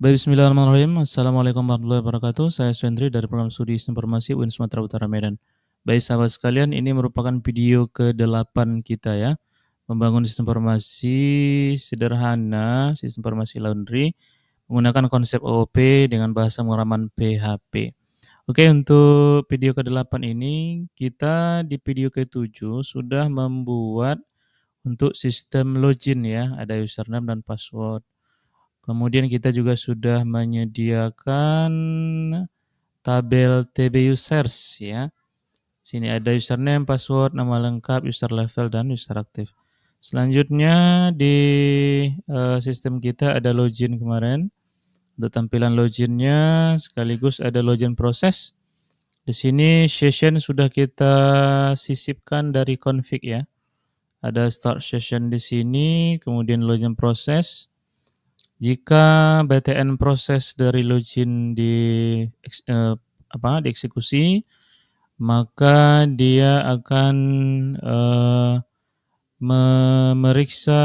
Bismillahirrahmanirrahim. Assalamualaikum warahmatullahi wabarakatuh. Saya Swendri dari program studi informasi UIN Sumatera Utara Medan. Baik sahabat sekalian, ini merupakan video ke-8 kita ya. Membangun sistem informasi sederhana, sistem informasi laundry, menggunakan konsep OOP dengan bahasa muraman PHP. Oke, untuk video ke-8 ini, kita di video ke-7 sudah membuat untuk sistem login ya, ada username dan password. Kemudian kita juga sudah menyediakan tabel TB users ya. Sini ada username, password, nama lengkap, user level dan user aktif. Selanjutnya di uh, sistem kita ada login kemarin. Untuk tampilan loginnya sekaligus ada login proses. Di sini session sudah kita sisipkan dari config ya. Ada start session di sini, kemudian login proses jika BTN proses dari login di eh, apa dieksekusi, maka dia akan eh, memeriksa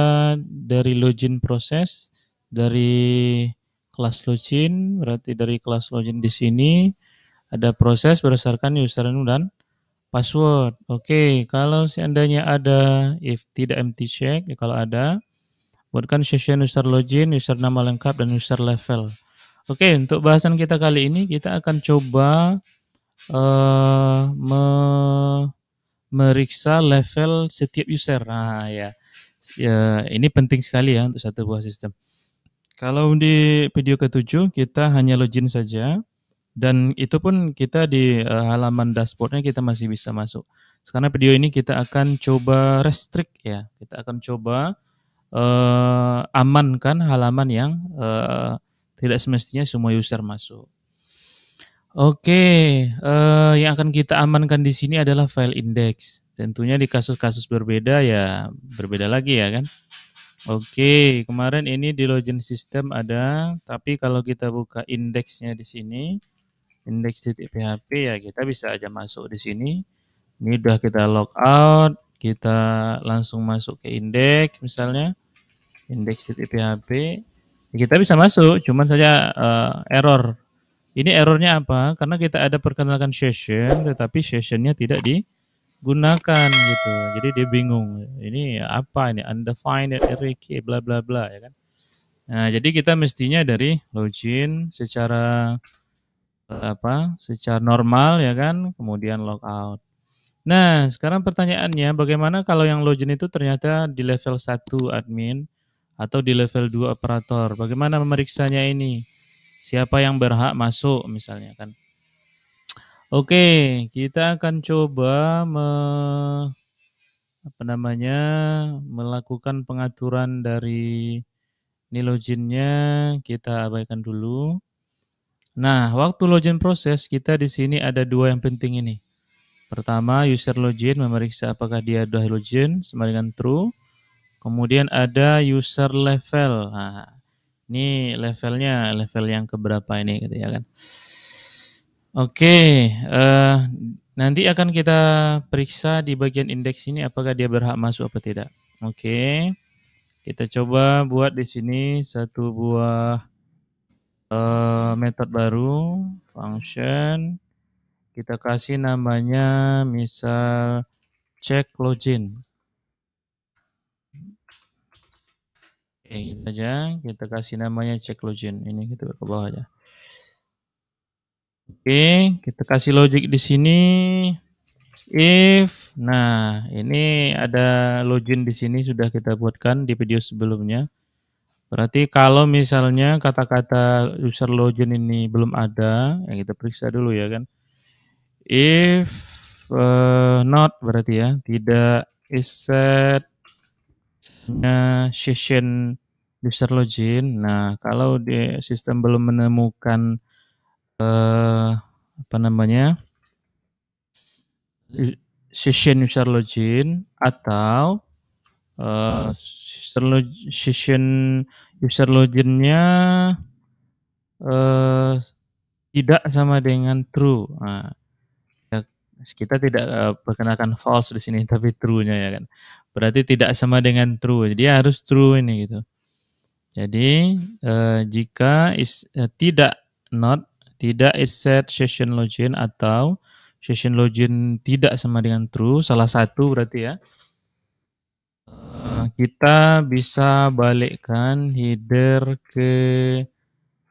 dari login proses dari kelas login, berarti dari kelas login di sini ada proses berdasarkan username dan password. Oke, okay, kalau seandainya ada if tidak empty check, ya kalau ada Buatkan session user login, user nama lengkap, dan user level. Oke, untuk bahasan kita kali ini kita akan coba uh, me meriksa level setiap user. Nah, ya. ya ini penting sekali ya untuk satu buah sistem. Kalau di video ketujuh kita hanya login saja dan itu pun kita di uh, halaman dashboardnya kita masih bisa masuk. Sekarang video ini kita akan coba restrict ya. Kita akan coba uh, eh, aman kan halaman yang uh, tidak semestinya semua user masuk. Oke, okay, uh, eh, yang akan kita amankan di sini adalah file index. Tentunya di kasus-kasus berbeda ya berbeda lagi ya kan. Oke, okay, kemarin ini di login system ada, tapi kalau kita buka indeksnya di sini, php ya kita bisa aja masuk di sini. Ini udah kita log out, kita langsung masuk ke indeks misalnya index.php e ya kita bisa masuk cuman saja uh, error ini errornya apa karena kita ada perkenalkan session tetapi sessionnya tidak digunakan gitu jadi dia bingung ini apa ini undefined array key bla bla bla ya kan nah jadi kita mestinya dari login secara eh, apa secara normal ya kan kemudian logout Nah, sekarang pertanyaannya bagaimana kalau yang login itu ternyata di level 1 admin atau di level 2 operator. Bagaimana memeriksanya ini? Siapa yang berhak masuk misalnya kan? Oke, kita akan coba me, apa namanya melakukan pengaturan dari niloginnya kita abaikan dulu. Nah, waktu login proses kita di sini ada dua yang penting ini. Pertama, user login memeriksa apakah dia sudah login sama dengan true. Kemudian ada user level. Nah, ini levelnya level yang keberapa ini gitu ya kan. Oke, uh, nanti akan kita periksa di bagian indeks ini apakah dia berhak masuk atau tidak. Oke. Kita coba buat di sini satu buah uh, eh, method baru function kita kasih namanya misal check login. Oke, kita aja kita kasih namanya cek login. Ini kita ke bawah aja. Oke, kita kasih logic di sini if. Nah, ini ada login di sini sudah kita buatkan di video sebelumnya. Berarti kalau misalnya kata-kata user login ini belum ada, ya kita periksa dulu ya kan. If uh, not berarti ya, tidak is set session user login. Nah, kalau di sistem belum menemukan eh, apa namanya session user login atau eh, session user loginnya eh, tidak sama dengan true. Nah, ya, kita tidak eh, perkenalkan false di sini tapi true-nya ya kan. Berarti tidak sama dengan true. Jadi harus true ini gitu. Jadi uh, jika is, uh, tidak not tidak is set session login atau session login tidak sama dengan true salah satu berarti ya eh, kita bisa balikkan header ke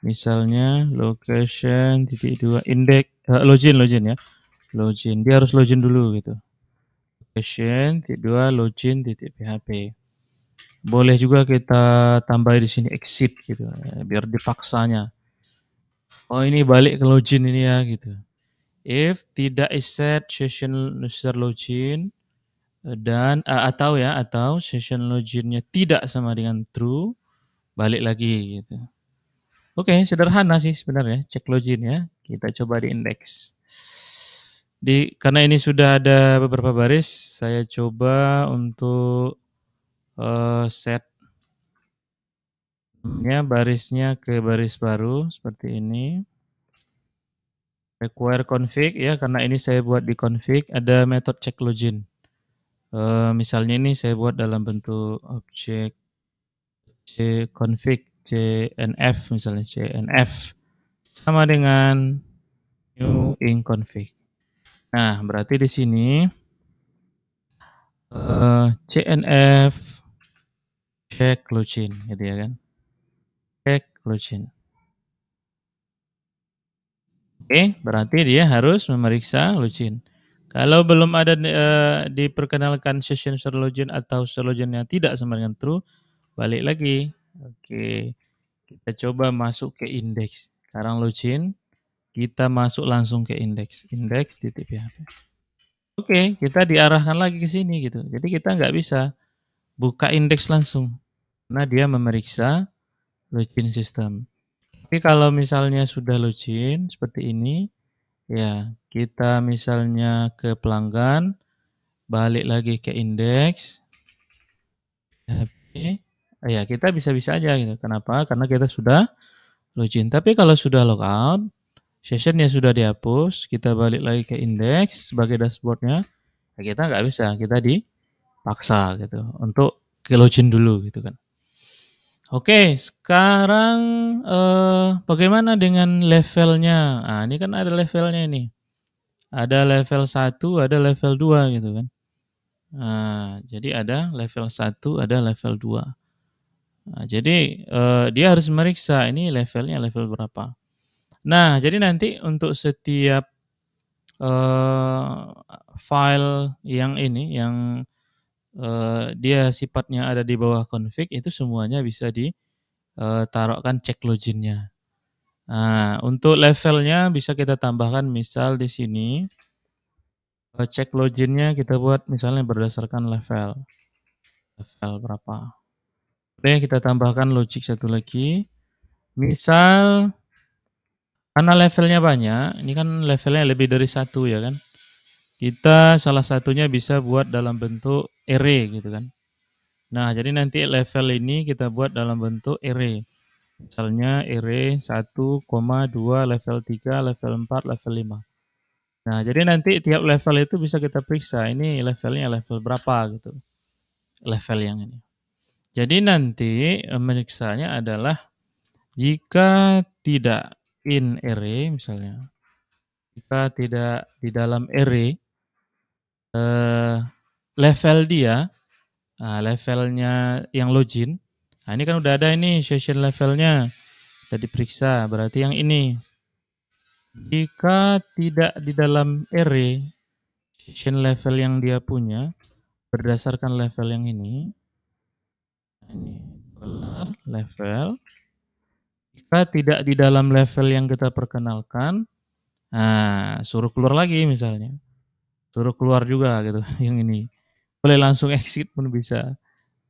misalnya location titik dua index login login ya login dia harus login dulu gitu location titik dua login titik php boleh juga kita tambah di sini exit gitu, ya, biar dipaksanya. Oh ini balik ke login ini ya gitu. If tidak set session user login dan eh, atau ya atau session loginnya tidak sama dengan true, balik lagi gitu. Oke, okay, sederhana sih sebenarnya cek login ya. Kita coba di index. Di karena ini sudah ada beberapa baris, saya coba untuk uh, set ya barisnya ke baris baru seperti ini require config ya karena ini saya buat di config ada metode check login uh, misalnya ini saya buat dalam bentuk objek c config cnf misalnya cnf sama dengan new in config nah berarti di sini uh, eh, cnf Cek lucin gitu ya kan. Cek lucin. Oke, berarti dia harus memeriksa lucin. Kalau belum ada e, diperkenalkan session serologen atau serologen yang tidak sama dengan true, balik lagi. Oke, kita coba masuk ke indeks. Sekarang login, kita masuk langsung ke indeks. Indeks titik PHP. Ya. Oke, kita diarahkan lagi ke sini gitu. Jadi kita nggak bisa buka indeks langsung karena dia memeriksa login system. Tapi kalau misalnya sudah login seperti ini, ya kita misalnya ke pelanggan, balik lagi ke index. Tapi, ya kita bisa-bisa aja gitu. Kenapa? Karena kita sudah login. Tapi kalau sudah logout, sessionnya sudah dihapus, kita balik lagi ke index sebagai dashboardnya, ya kita nggak bisa, kita dipaksa gitu untuk login dulu gitu kan. Oke, sekarang, eh, bagaimana dengan levelnya? Nah, ini kan ada levelnya ini. Ada level 1, ada level 2 gitu kan. Nah, jadi ada level 1, ada level 2. Nah, jadi, eh, dia harus meriksa ini levelnya level berapa. Nah, jadi nanti untuk setiap, eh, file yang ini, yang Eh, dia sifatnya ada di bawah config itu semuanya bisa ditaruhkan eh, cek loginnya. Nah, untuk levelnya bisa kita tambahkan misal di sini eh, cek loginnya kita buat misalnya berdasarkan level level berapa. Oke, kita tambahkan logic satu lagi. Misal karena levelnya banyak, ini kan levelnya lebih dari satu ya kan. Kita salah satunya bisa buat dalam bentuk array gitu kan. Nah, jadi nanti level ini kita buat dalam bentuk array. Misalnya array 1, 2, level 3, level 4, level 5. Nah, jadi nanti tiap level itu bisa kita periksa. Ini levelnya level berapa gitu. Level yang ini. Jadi nanti eh, meriksanya adalah jika tidak in array misalnya. Jika tidak di dalam array, eh, level dia, nah, levelnya yang login. Nah, ini kan udah ada ini session levelnya. Kita diperiksa, berarti yang ini. Jika tidak di dalam array, session level yang dia punya, berdasarkan level yang ini, nah, ini level, jika tidak di dalam level yang kita perkenalkan, nah, suruh keluar lagi misalnya suruh keluar juga gitu yang ini boleh langsung exit pun bisa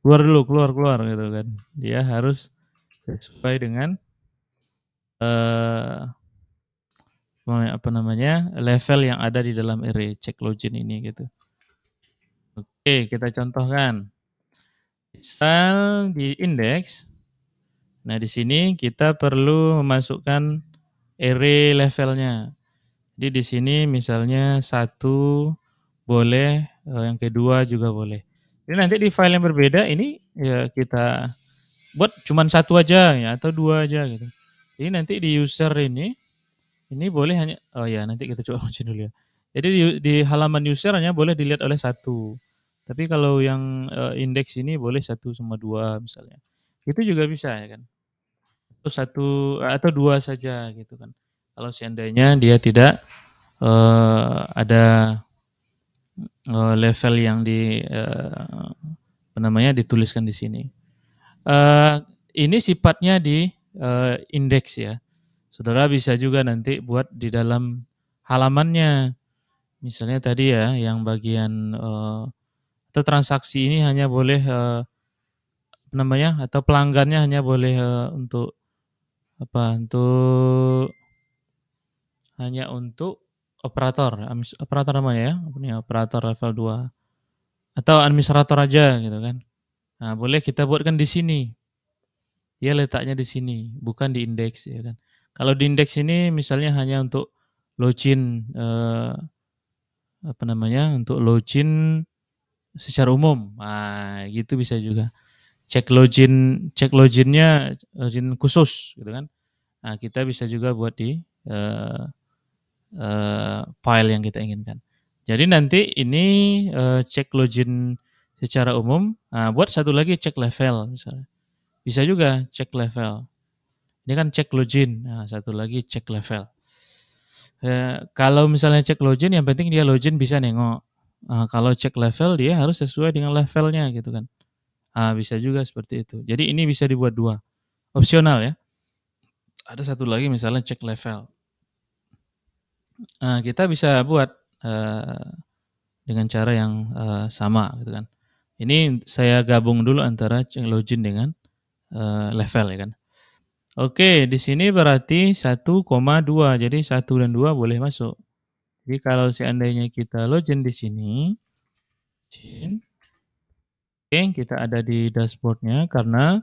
keluar dulu keluar keluar gitu kan dia harus sesuai dengan eh uh, apa namanya level yang ada di dalam array check login ini gitu oke kita contohkan misal di index nah di sini kita perlu memasukkan array levelnya jadi di sini misalnya satu boleh, eh, yang kedua juga boleh. Jadi nanti di file yang berbeda ini ya kita buat cuma satu aja ya atau dua aja gitu. Jadi nanti di user ini ini boleh hanya oh ya nanti kita coba kunci dulu ya. Jadi di, di halaman user hanya boleh dilihat oleh satu. Tapi kalau yang uh, indeks ini boleh satu sama dua misalnya. Itu juga bisa ya kan. Atau satu atau dua saja gitu kan. Kalau seandainya dia tidak uh, ada uh, level yang di uh, namanya dituliskan di sini. Uh, ini sifatnya di uh, indeks ya. Saudara bisa juga nanti buat di dalam halamannya. Misalnya tadi ya yang bagian uh, atau transaksi ini hanya boleh uh, namanya atau pelanggannya hanya boleh uh, untuk apa untuk hanya untuk operator, operator namanya ya, ini operator level 2 atau administrator aja gitu kan. Nah, boleh kita buatkan di sini. Dia letaknya di sini, bukan di indeks ya kan. Kalau di indeks ini misalnya hanya untuk login eh, apa namanya? untuk login secara umum. Nah, gitu bisa juga. Cek login, cek loginnya login khusus gitu kan. Nah, kita bisa juga buat di eh, uh, file yang kita inginkan. Jadi nanti ini uh, cek login secara umum. Nah, buat satu lagi cek level misalnya. Bisa juga cek level. Ini kan cek login. Nah, satu lagi cek level. Uh, kalau misalnya cek login, yang penting dia login bisa nengok. Uh, kalau cek level, dia harus sesuai dengan levelnya gitu kan. Uh, bisa juga seperti itu. Jadi ini bisa dibuat dua. Opsional ya. Ada satu lagi misalnya cek level uh, kita bisa buat uh, dengan cara yang uh, sama gitu kan. Ini saya gabung dulu antara login dengan uh, level ya kan. Oke, di sini berarti 1,2. Jadi 1 dan 2 boleh masuk. Jadi kalau seandainya kita login di sini, login. Oke, kita ada di dashboardnya karena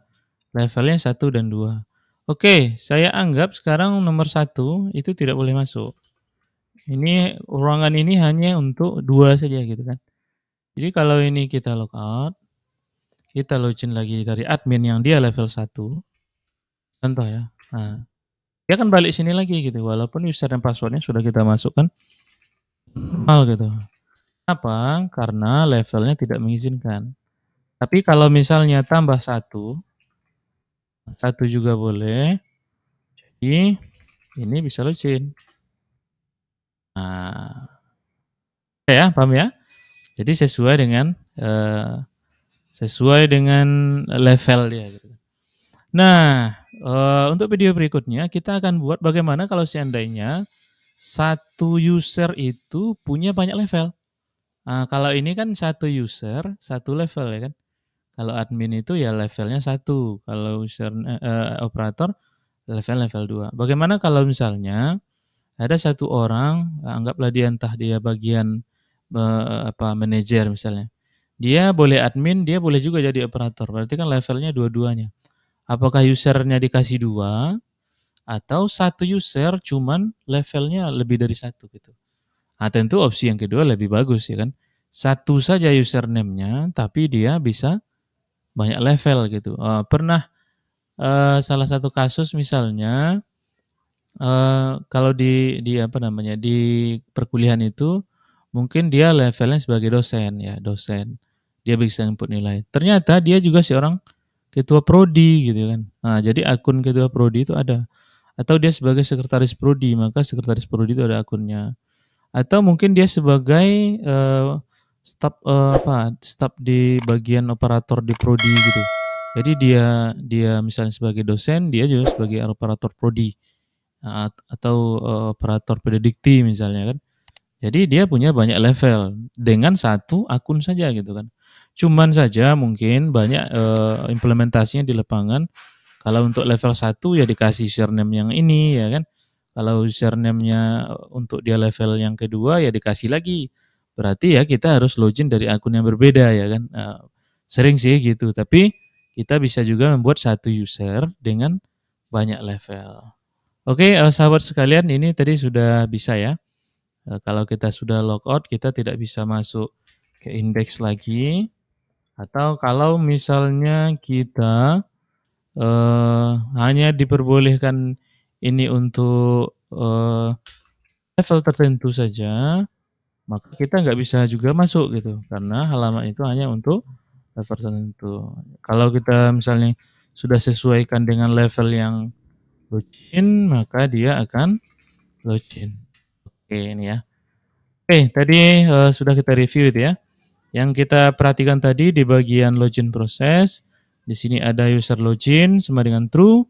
levelnya 1 dan 2. Oke, saya anggap sekarang nomor 1 itu tidak boleh masuk ini ruangan ini hanya untuk dua saja gitu kan. Jadi kalau ini kita logout, kita login lagi dari admin yang dia level 1. Contoh ya. Nah, dia akan balik sini lagi gitu walaupun user dan passwordnya sudah kita masukkan normal gitu. Apa? Karena levelnya tidak mengizinkan. Tapi kalau misalnya tambah satu, satu juga boleh. Jadi ini bisa login. Nah, ya, paham ya? Jadi sesuai dengan uh, sesuai dengan level dia. Gitu. Nah, uh, untuk video berikutnya kita akan buat bagaimana kalau seandainya satu user itu punya banyak level. Nah, kalau ini kan satu user satu level ya kan. Kalau admin itu ya levelnya satu, kalau user uh, operator level level dua. Bagaimana kalau misalnya ada satu orang eh, anggaplah dia entah dia bagian eh, apa manajer misalnya dia boleh admin dia boleh juga jadi operator berarti kan levelnya dua-duanya apakah usernya dikasih dua atau satu user cuman levelnya lebih dari satu gitu nah tentu opsi yang kedua lebih bagus ya kan satu saja username-nya tapi dia bisa banyak level gitu uh, pernah uh, salah satu kasus misalnya uh, kalau di di apa namanya di perkuliahan itu mungkin dia levelnya sebagai dosen ya dosen dia bisa input nilai ternyata dia juga seorang ketua prodi gitu kan nah, jadi akun ketua prodi itu ada atau dia sebagai sekretaris prodi maka sekretaris prodi itu ada akunnya atau mungkin dia sebagai uh, staf uh, apa staf di bagian operator di prodi gitu jadi dia dia misalnya sebagai dosen dia juga sebagai operator prodi atau eh, operator predikti misalnya kan. Jadi dia punya banyak level dengan satu akun saja gitu kan. Cuman saja mungkin banyak uh, implementasinya di lapangan. Kalau untuk level 1 ya dikasih username yang ini ya kan. Kalau username-nya eh, untuk dia level yang kedua ya dikasih lagi. Berarti ya kita harus login dari akun yang berbeda ya kan. Uh, sering sih gitu, tapi kita bisa juga membuat satu user dengan banyak level. Oke, uh, sahabat sekalian, ini tadi sudah bisa ya. Uh, kalau kita sudah logout, kita tidak bisa masuk ke index lagi. Atau kalau misalnya kita uh, hanya diperbolehkan ini untuk uh, level tertentu saja, maka kita nggak bisa juga masuk gitu, karena halaman itu hanya untuk level tertentu. Kalau kita misalnya sudah sesuaikan dengan level yang login maka dia akan login. Oke ini ya. Oke tadi uh, sudah kita review itu ya. Yang kita perhatikan tadi di bagian login proses, di sini ada user login sama dengan true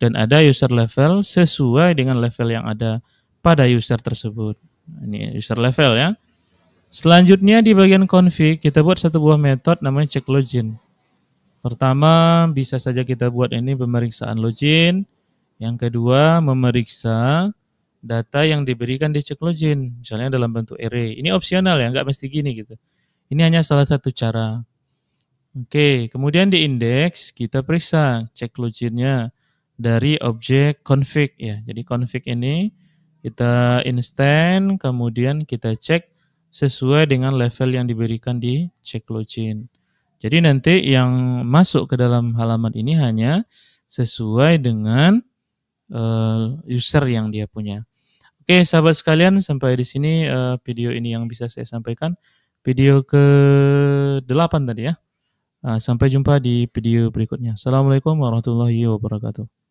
dan ada user level sesuai dengan level yang ada pada user tersebut. Nah, ini user level ya. Selanjutnya di bagian config kita buat satu buah metode namanya check login. Pertama bisa saja kita buat ini pemeriksaan login. Yang kedua, memeriksa data yang diberikan di login, misalnya dalam bentuk array. Ini opsional ya, nggak mesti gini gitu. Ini hanya salah satu cara. Oke, kemudian di indeks kita periksa check loginnya dari objek config ya. Jadi config ini kita instant, kemudian kita cek sesuai dengan level yang diberikan di login. Jadi nanti yang masuk ke dalam halaman ini hanya sesuai dengan uh, user yang dia punya. Oke, okay, sahabat sekalian, sampai di sini uh, video ini yang bisa saya sampaikan. Video ke-8 tadi ya. Uh, sampai jumpa di video berikutnya. Assalamualaikum warahmatullahi wabarakatuh.